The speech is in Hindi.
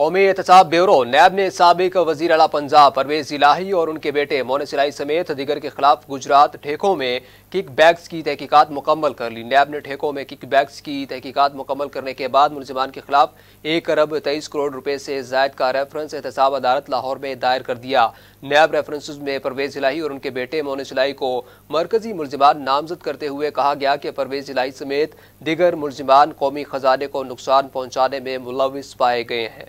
कौमी एहतसाब ब्यूरो नैब ने सबक वजीर अला पंजाब परवेज इलाही और उनके बेटे मोनस इलाही समेत दिगर के खिलाफ गुजरात ठेकों में किक बैग्स की तहकीकत मुकम्मल कर ली नैब ने ठेकों में किक बैग्स की तहकीकत मुकम्मल करने के बाद मुलजमान के खिलाफ एक अरब तेईस करोड़ रुपए से जायद का रेफरेंस एहतसाब अदालत लाहौर में दायर कर दिया नैब रेफरेंस में परवेज इलाही और उनके बेटे मोनस इलाही को मरकजी मुलजमान नामजद करते हुए कहा गया कि परवेज इलाही समेत दिगर मुलजमान कौमी खजाने को नुकसान पहुँचाने में मुलविस पाए गए हैं